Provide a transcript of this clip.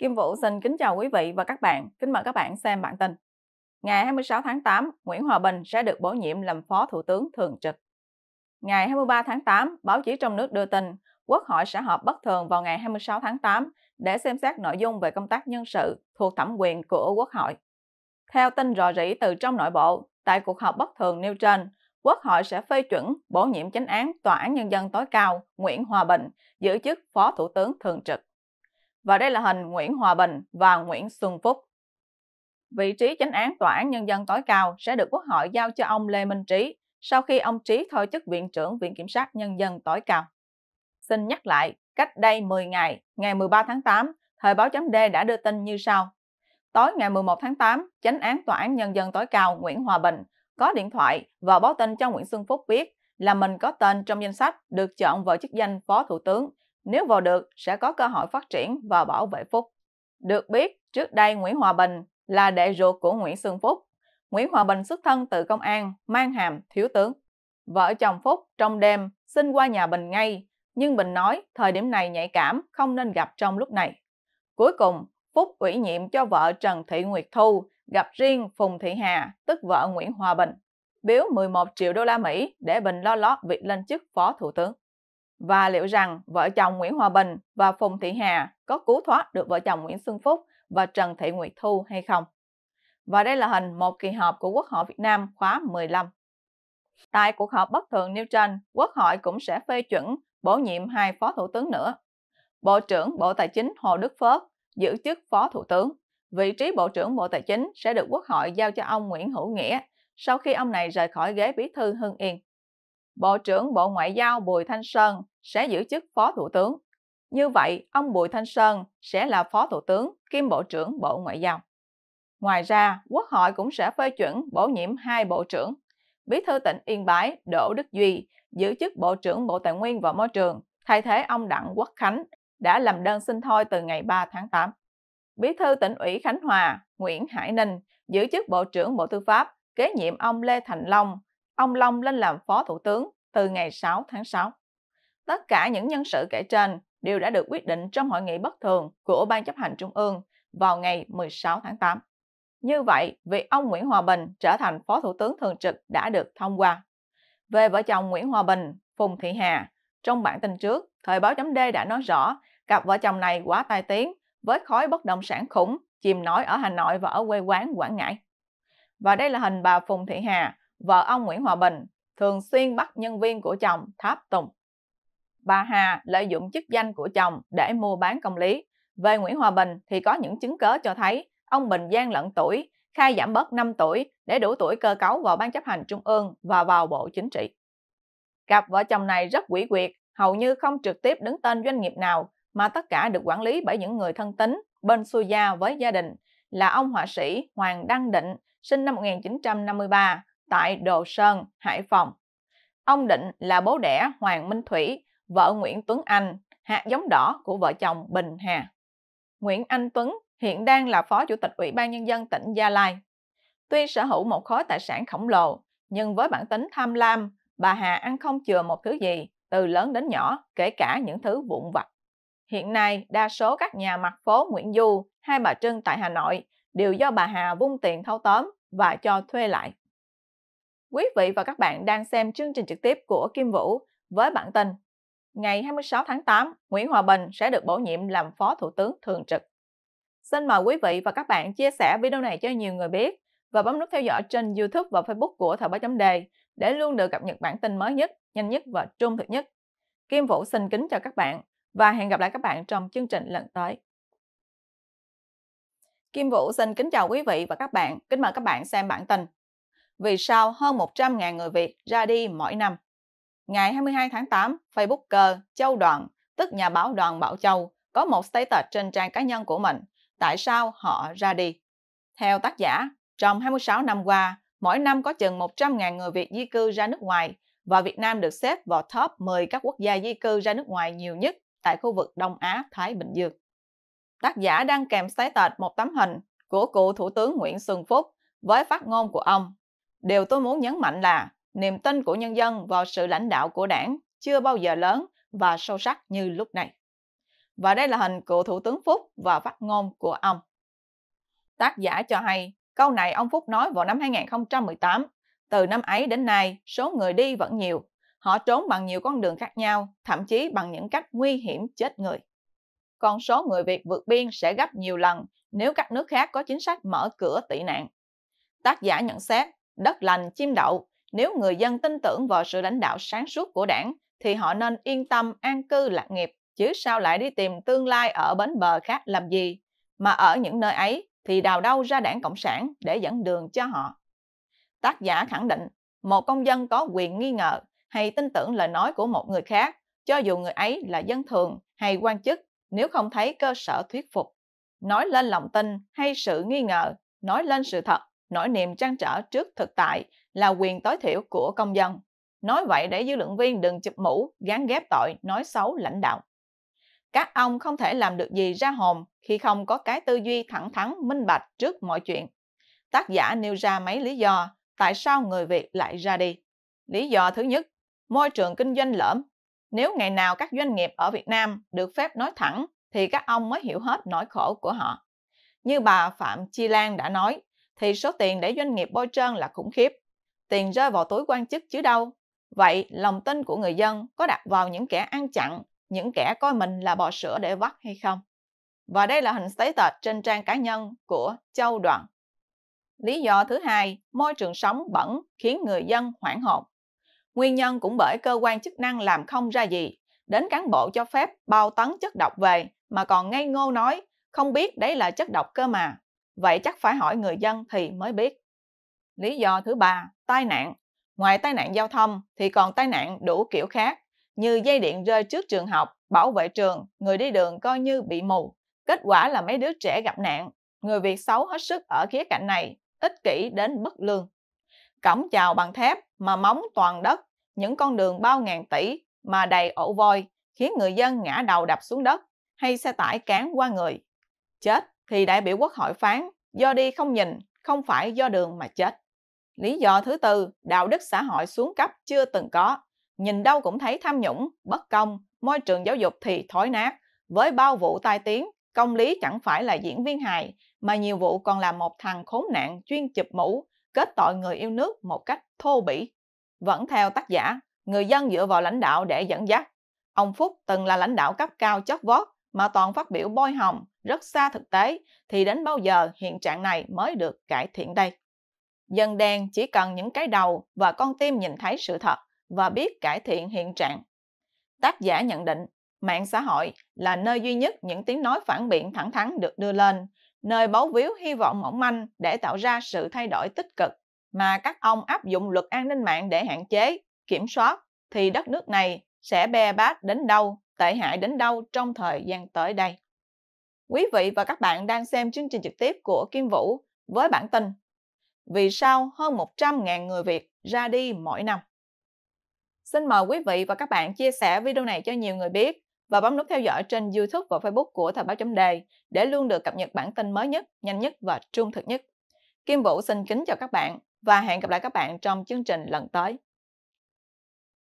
Kim Vũ xin kính chào quý vị và các bạn. Kính mời các bạn xem bản tin. Ngày 26 tháng 8, Nguyễn Hòa Bình sẽ được bổ nhiệm làm Phó Thủ tướng Thường trực. Ngày 23 tháng 8, báo chí trong nước đưa tin Quốc hội sẽ họp bất thường vào ngày 26 tháng 8 để xem xét nội dung về công tác nhân sự thuộc thẩm quyền của Quốc hội. Theo tin rò rỉ từ trong nội bộ, tại cuộc họp bất thường nêu trên, Quốc hội sẽ phê chuẩn bổ nhiệm chánh án Tòa án Nhân dân tối cao Nguyễn Hòa Bình giữ chức Phó Thủ tướng Thường trực và đây là hình Nguyễn Hòa Bình và Nguyễn Xuân Phúc. Vị trí chánh án Tòa án Nhân dân tối cao sẽ được Quốc hội giao cho ông Lê Minh Trí sau khi ông Trí thôi chức Viện trưởng Viện Kiểm sát Nhân dân tối cao. Xin nhắc lại, cách đây 10 ngày, ngày 13 tháng 8, Thời báo chấm D đã đưa tin như sau. Tối ngày 11 tháng 8, chánh án Tòa án Nhân dân tối cao Nguyễn Hòa Bình có điện thoại và báo tin cho Nguyễn Xuân Phúc biết là mình có tên trong danh sách được chọn vào chức danh Phó Thủ tướng nếu vào được sẽ có cơ hội phát triển và bảo vệ Phúc. Được biết, trước đây Nguyễn Hòa Bình là đệ ruột của Nguyễn Xuân Phúc. Nguyễn Hòa Bình xuất thân từ công an, mang hàm thiếu tướng. Vợ chồng Phúc trong đêm xin qua nhà Bình ngay, nhưng Bình nói thời điểm này nhạy cảm, không nên gặp trong lúc này. Cuối cùng, Phúc ủy nhiệm cho vợ Trần Thị Nguyệt Thu gặp riêng Phùng Thị Hà, tức vợ Nguyễn Hòa Bình, biếu 11 triệu đô la Mỹ để Bình lo lót việc lên chức phó thủ tướng và liệu rằng vợ chồng Nguyễn Hòa Bình và Phùng Thị Hà có cứu thoát được vợ chồng Nguyễn Xuân Phúc và Trần Thị Nguyệt Thu hay không. Và đây là hình một kỳ họp của Quốc hội Việt Nam khóa 15. Tại cuộc họp bất thường nêu trên, Quốc hội cũng sẽ phê chuẩn bổ nhiệm hai phó thủ tướng nữa. Bộ trưởng Bộ Tài chính Hồ Đức Phước giữ chức phó thủ tướng. Vị trí Bộ trưởng Bộ Tài chính sẽ được Quốc hội giao cho ông Nguyễn Hữu Nghĩa sau khi ông này rời khỏi ghế bí thư Hưng Yên. Bộ trưởng Bộ Ngoại giao Bùi Thanh Sơn sẽ giữ chức Phó Thủ tướng. Như vậy, ông Bùi Thanh Sơn sẽ là Phó Thủ tướng kiêm Bộ trưởng Bộ Ngoại giao. Ngoài ra, Quốc hội cũng sẽ phê chuẩn bổ nhiệm hai Bộ trưởng. Bí thư tỉnh Yên Bái Đỗ Đức Duy giữ chức Bộ trưởng Bộ Tài nguyên và Môi trường, thay thế ông Đặng Quốc Khánh đã làm đơn xin thôi từ ngày 3 tháng 8. Bí thư tỉnh ủy Khánh Hòa Nguyễn Hải Ninh giữ chức Bộ trưởng Bộ Tư pháp, kế nhiệm ông Lê Thành Long ông Long lên làm phó thủ tướng từ ngày 6 tháng 6. Tất cả những nhân sự kể trên đều đã được quyết định trong hội nghị bất thường của Ban chấp hành Trung ương vào ngày 16 tháng 8. Như vậy, việc ông Nguyễn Hòa Bình trở thành Phó Thủ tướng Thường trực đã được thông qua. Về vợ chồng Nguyễn Hòa Bình, Phùng Thị Hà, trong bản tin trước, Thời báo chấm D đã nói rõ cặp vợ chồng này quá tai tiếng với khối bất động sản khủng chìm nổi ở Hà Nội và ở quê quán Quảng Ngãi. Và đây là hình bà Phùng Thị Hà vợ ông Nguyễn Hòa Bình thường xuyên bắt nhân viên của chồng tháp tùng. Bà Hà lợi dụng chức danh của chồng để mua bán công lý. Về Nguyễn Hòa Bình thì có những chứng cớ cho thấy ông Bình gian lận tuổi, khai giảm bớt 5 tuổi để đủ tuổi cơ cấu vào Ban chấp hành Trung ương và vào Bộ Chính trị. Cặp vợ chồng này rất quỷ quyệt, hầu như không trực tiếp đứng tên doanh nghiệp nào mà tất cả được quản lý bởi những người thân tín bên xuôi gia với gia đình là ông họa sĩ Hoàng Đăng Định, sinh năm 1953, tại Đồ Sơn, Hải Phòng. Ông Định là bố đẻ Hoàng Minh Thủy, vợ Nguyễn Tuấn Anh, hạt giống đỏ của vợ chồng Bình Hà. Nguyễn Anh Tuấn hiện đang là Phó Chủ tịch Ủy ban Nhân dân tỉnh Gia Lai. Tuy sở hữu một khối tài sản khổng lồ, nhưng với bản tính tham lam, bà Hà ăn không chừa một thứ gì, từ lớn đến nhỏ, kể cả những thứ vụn vặt. Hiện nay, đa số các nhà mặt phố Nguyễn Du, Hai Bà Trưng tại Hà Nội đều do bà Hà vung tiền thâu tóm và cho thuê lại. Quý vị và các bạn đang xem chương trình trực tiếp của Kim Vũ với bản tin Ngày 26 tháng 8, Nguyễn Hòa Bình sẽ được bổ nhiệm làm Phó Thủ tướng Thường trực. Xin mời quý vị và các bạn chia sẻ video này cho nhiều người biết và bấm nút theo dõi trên YouTube và Facebook của Thời báo chấm đề để luôn được cập nhật bản tin mới nhất, nhanh nhất và trung thực nhất. Kim Vũ xin kính chào các bạn và hẹn gặp lại các bạn trong chương trình lần tới. Kim Vũ xin kính chào quý vị và các bạn. Kính mời các bạn xem bản tin vì sao hơn 100.000 người Việt ra đi mỗi năm. Ngày 22 tháng 8, Facebooker Châu Đoàn, tức nhà báo Đoàn Bảo Châu, có một status trên trang cá nhân của mình, tại sao họ ra đi. Theo tác giả, trong 26 năm qua, mỗi năm có chừng 100.000 người Việt di cư ra nước ngoài và Việt Nam được xếp vào top 10 các quốc gia di cư ra nước ngoài nhiều nhất tại khu vực Đông Á, Thái Bình Dương. Tác giả đăng kèm status một tấm hình của cựu Thủ tướng Nguyễn Xuân Phúc với phát ngôn của ông Điều tôi muốn nhấn mạnh là niềm tin của nhân dân vào sự lãnh đạo của đảng chưa bao giờ lớn và sâu sắc như lúc này. Và đây là hình của Thủ tướng Phúc và phát ngôn của ông. Tác giả cho hay, câu này ông Phúc nói vào năm 2018. Từ năm ấy đến nay, số người đi vẫn nhiều. Họ trốn bằng nhiều con đường khác nhau, thậm chí bằng những cách nguy hiểm chết người. Con số người Việt vượt biên sẽ gấp nhiều lần nếu các nước khác có chính sách mở cửa tị nạn. Tác giả nhận xét, đất lành chim đậu, nếu người dân tin tưởng vào sự lãnh đạo sáng suốt của đảng, thì họ nên yên tâm an cư lạc nghiệp, chứ sao lại đi tìm tương lai ở bến bờ khác làm gì, mà ở những nơi ấy thì đào đâu ra đảng Cộng sản để dẫn đường cho họ. Tác giả khẳng định, một công dân có quyền nghi ngờ hay tin tưởng lời nói của một người khác, cho dù người ấy là dân thường hay quan chức, nếu không thấy cơ sở thuyết phục. Nói lên lòng tin hay sự nghi ngờ, nói lên sự thật nỗi niềm trăn trở trước thực tại là quyền tối thiểu của công dân. Nói vậy để dư luận viên đừng chụp mũ, gán ghép tội, nói xấu lãnh đạo. Các ông không thể làm được gì ra hồn khi không có cái tư duy thẳng thắn, minh bạch trước mọi chuyện. Tác giả nêu ra mấy lý do tại sao người Việt lại ra đi. Lý do thứ nhất, môi trường kinh doanh lỡm. Nếu ngày nào các doanh nghiệp ở Việt Nam được phép nói thẳng thì các ông mới hiểu hết nỗi khổ của họ. Như bà Phạm Chi Lan đã nói, thì số tiền để doanh nghiệp bôi trơn là khủng khiếp. Tiền rơi vào túi quan chức chứ đâu. Vậy lòng tin của người dân có đặt vào những kẻ ăn chặn, những kẻ coi mình là bò sữa để vắt hay không? Và đây là hình status trên trang cá nhân của Châu Đoàn. Lý do thứ hai, môi trường sống bẩn khiến người dân hoảng hồn. Nguyên nhân cũng bởi cơ quan chức năng làm không ra gì, đến cán bộ cho phép bao tấn chất độc về mà còn ngây ngô nói không biết đấy là chất độc cơ mà vậy chắc phải hỏi người dân thì mới biết. Lý do thứ ba, tai nạn. Ngoài tai nạn giao thông thì còn tai nạn đủ kiểu khác như dây điện rơi trước trường học, bảo vệ trường, người đi đường coi như bị mù. Kết quả là mấy đứa trẻ gặp nạn. Người Việt xấu hết sức ở khía cạnh này, ích kỷ đến bất lương. Cổng chào bằng thép mà móng toàn đất, những con đường bao ngàn tỷ mà đầy ổ voi khiến người dân ngã đầu đập xuống đất hay xe tải cán qua người. Chết thì đại biểu quốc hội phán do đi không nhìn, không phải do đường mà chết. Lý do thứ tư, đạo đức xã hội xuống cấp chưa từng có. Nhìn đâu cũng thấy tham nhũng, bất công, môi trường giáo dục thì thối nát. Với bao vụ tai tiếng, công lý chẳng phải là diễn viên hài, mà nhiều vụ còn là một thằng khốn nạn chuyên chụp mũ, kết tội người yêu nước một cách thô bỉ. Vẫn theo tác giả, người dân dựa vào lãnh đạo để dẫn dắt. Ông Phúc từng là lãnh đạo cấp cao chất vót, mà toàn phát biểu bôi hồng rất xa thực tế thì đến bao giờ hiện trạng này mới được cải thiện đây? Dân đen chỉ cần những cái đầu và con tim nhìn thấy sự thật và biết cải thiện hiện trạng. Tác giả nhận định, mạng xã hội là nơi duy nhất những tiếng nói phản biện thẳng thắn được đưa lên, nơi bấu víu hy vọng mỏng manh để tạo ra sự thay đổi tích cực mà các ông áp dụng luật an ninh mạng để hạn chế, kiểm soát thì đất nước này sẽ bè bát đến đâu tệ hại đến đâu trong thời gian tới đây. Quý vị và các bạn đang xem chương trình trực tiếp của Kim Vũ với bản tin Vì sao hơn 100.000 người Việt ra đi mỗi năm? Xin mời quý vị và các bạn chia sẻ video này cho nhiều người biết và bấm nút theo dõi trên YouTube và Facebook của Thời báo chấm đề để luôn được cập nhật bản tin mới nhất, nhanh nhất và trung thực nhất. Kim Vũ xin kính chào các bạn và hẹn gặp lại các bạn trong chương trình lần tới.